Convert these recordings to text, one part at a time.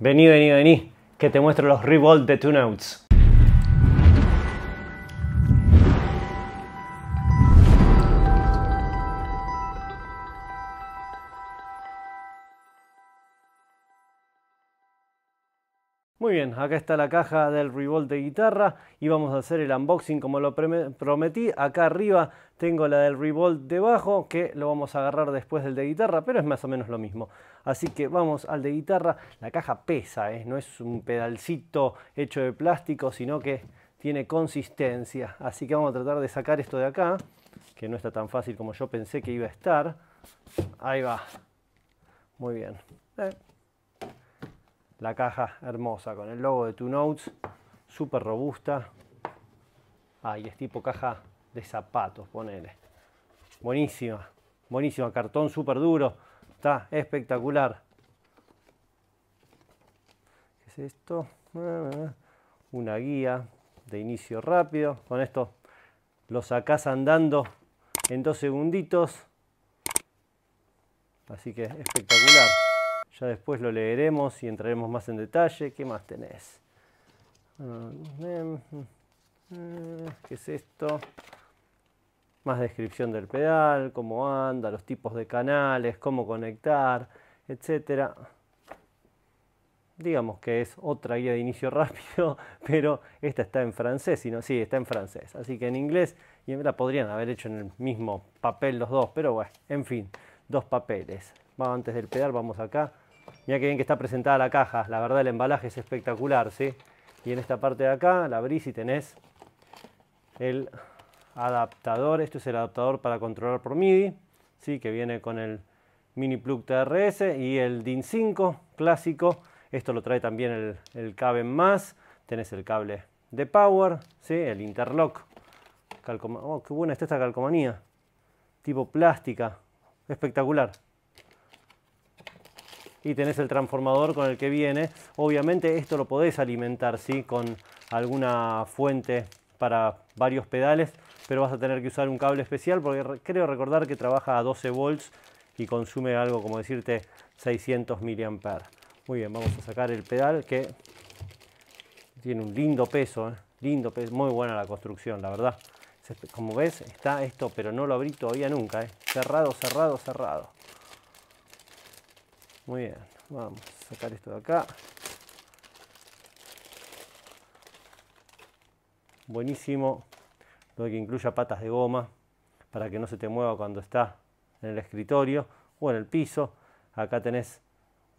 Vení, vení, vení, que te muestro los revolt de tunouts. Muy bien, acá está la caja del Revolt de guitarra y vamos a hacer el unboxing como lo prometí. Acá arriba tengo la del Revolt debajo que lo vamos a agarrar después del de guitarra, pero es más o menos lo mismo. Así que vamos al de guitarra. La caja pesa, ¿eh? no es un pedalcito hecho de plástico, sino que tiene consistencia. Así que vamos a tratar de sacar esto de acá, que no está tan fácil como yo pensé que iba a estar. Ahí va. Muy bien. Eh, la caja hermosa con el logo de Two Notes, súper robusta. Ahí es tipo caja de zapatos, ponele. Buenísima, buenísima, cartón súper duro, está espectacular. ¿Qué es esto? Una guía de inicio rápido. Con esto lo sacas andando en dos segunditos. Así que espectacular. Ya después lo leeremos y entraremos más en detalle. ¿Qué más tenés? Ah, eh, eh, ¿Qué es esto? Más descripción del pedal, cómo anda, los tipos de canales, cómo conectar, etc. digamos que es otra guía de inicio rápido, pero esta está en francés, sino sí, está en francés. Así que en inglés y la podrían haber hecho en el mismo papel los dos, pero bueno, en fin, dos papeles. antes del pedal, vamos acá Mira que bien que está presentada la caja. La verdad, el embalaje es espectacular, ¿sí? Y en esta parte de acá, la abrís y tenés el adaptador. Esto es el adaptador para controlar por MIDI, ¿sí? Que viene con el mini plug TRS y el DIN 5 clásico. Esto lo trae también el, el cable más. Tenés el cable de power, ¿sí? El interlock. Oh, qué buena está esta calcomanía. Tipo plástica. Espectacular y tenés el transformador con el que viene. Obviamente esto lo podés alimentar ¿sí? con alguna fuente para varios pedales, pero vas a tener que usar un cable especial porque creo recordar que trabaja a 12 volts y consume algo como decirte 600 mAh. Muy bien, vamos a sacar el pedal que tiene un lindo peso, ¿eh? lindo peso, muy buena la construcción, la verdad. Como ves, está esto, pero no lo abrí todavía nunca, ¿eh? cerrado, cerrado, cerrado. Muy bien, vamos a sacar esto de acá. Buenísimo, lo que incluya patas de goma para que no se te mueva cuando está en el escritorio o en el piso. Acá tenés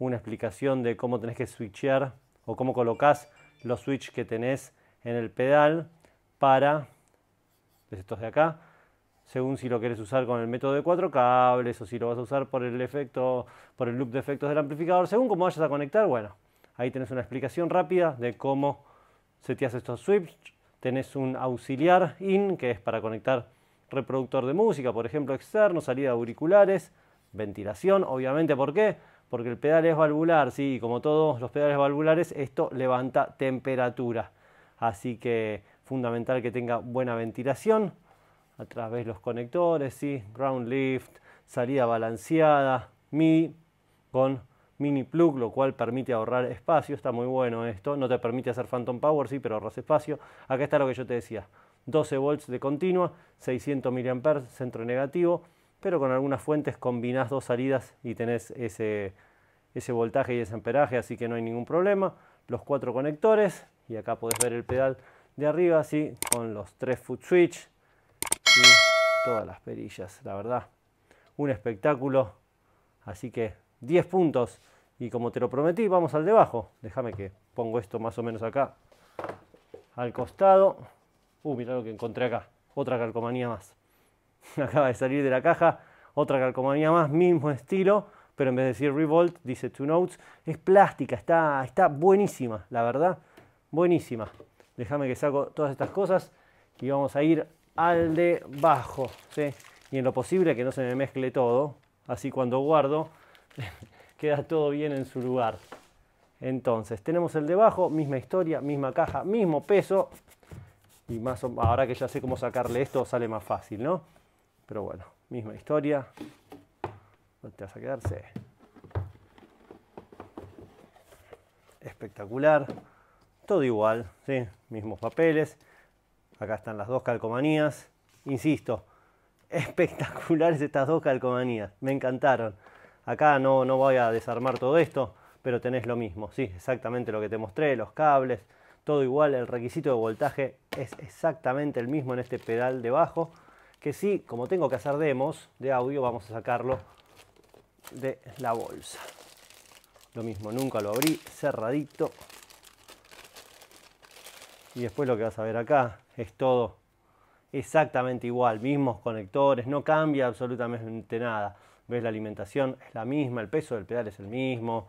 una explicación de cómo tenés que switchear o cómo colocas los switch que tenés en el pedal para estos de acá según si lo quieres usar con el método de cuatro cables o si lo vas a usar por el efecto, por el loop de efectos del amplificador, según cómo vayas a conectar, bueno, ahí tenés una explicación rápida de cómo seteas estos switch. Tenés un auxiliar in que es para conectar reproductor de música, por ejemplo, externo, salida de auriculares, ventilación, obviamente, ¿por qué? Porque el pedal es valvular, sí, y como todos los pedales valvulares, esto levanta temperatura. Así que fundamental que tenga buena ventilación a través de los conectores, ¿sí? ground lift, salida balanceada, MIDI con mini plug, lo cual permite ahorrar espacio, está muy bueno esto, no te permite hacer phantom power, sí, pero ahorras espacio. Acá está lo que yo te decía, 12 volts de continua, 600 mA, centro negativo, pero con algunas fuentes combinás dos salidas y tenés ese, ese voltaje y ese amperaje, así que no hay ningún problema. Los cuatro conectores, y acá podés ver el pedal de arriba, así, con los tres foot switch, todas las perillas, la verdad. Un espectáculo. Así que 10 puntos. Y como te lo prometí, vamos al debajo. Déjame que pongo esto más o menos acá. Al costado. Uh, mirá lo que encontré acá. Otra calcomanía más. Acaba de salir de la caja. Otra calcomanía más, mismo estilo. Pero en vez de decir Revolt, dice Two Notes. Es plástica, está, está buenísima, la verdad. Buenísima. Déjame que saco todas estas cosas y vamos a ir al de bajo. ¿sí? Y en lo posible que no se me mezcle todo. Así cuando guardo queda todo bien en su lugar. Entonces, tenemos el de bajo, misma historia, misma caja, mismo peso. Y más ahora que ya sé cómo sacarle esto, sale más fácil, ¿no? Pero bueno, misma historia. No te vas a quedarse. Espectacular. Todo igual, ¿sí? Mismos papeles. Acá están las dos calcomanías. Insisto, espectaculares estas dos calcomanías. Me encantaron. Acá no, no voy a desarmar todo esto, pero tenés lo mismo. Sí, exactamente lo que te mostré, los cables, todo igual. El requisito de voltaje es exactamente el mismo en este pedal de bajo. Que sí, como tengo que hacer demos de audio, vamos a sacarlo de la bolsa. Lo mismo, nunca lo abrí, cerradito. Y después lo que vas a ver acá, es todo exactamente igual, mismos conectores, no cambia absolutamente nada. Ves la alimentación es la misma, el peso del pedal es el mismo.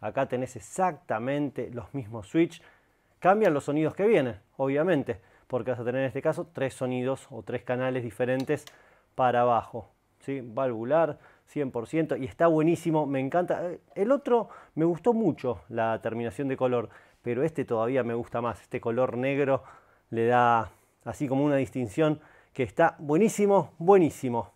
Acá tenés exactamente los mismos switch. Cambian los sonidos que vienen, obviamente, porque vas a tener en este caso tres sonidos o tres canales diferentes para abajo. ¿sí? Valvular 100% y está buenísimo, me encanta. El otro me gustó mucho la terminación de color, pero este todavía me gusta más, este color negro le da así como una distinción que está buenísimo, buenísimo.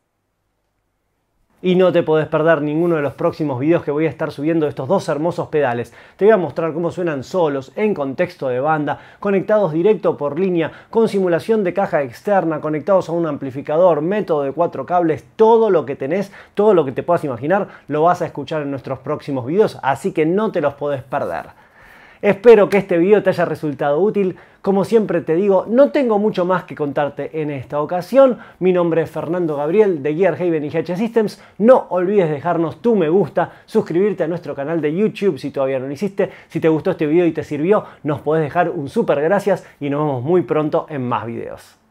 Y no te podés perder ninguno de los próximos videos que voy a estar subiendo de estos dos hermosos pedales. Te voy a mostrar cómo suenan solos, en contexto de banda, conectados directo por línea, con simulación de caja externa, conectados a un amplificador, método de cuatro cables, todo lo que tenés, todo lo que te puedas imaginar, lo vas a escuchar en nuestros próximos videos, así que no te los podés perder. Espero que este video te haya resultado útil. Como siempre te digo, no tengo mucho más que contarte en esta ocasión. Mi nombre es Fernando Gabriel de Gearhaven y GH Systems. No olvides dejarnos tu me gusta, suscribirte a nuestro canal de YouTube si todavía no lo hiciste. Si te gustó este video y te sirvió, nos podés dejar un super gracias y nos vemos muy pronto en más videos.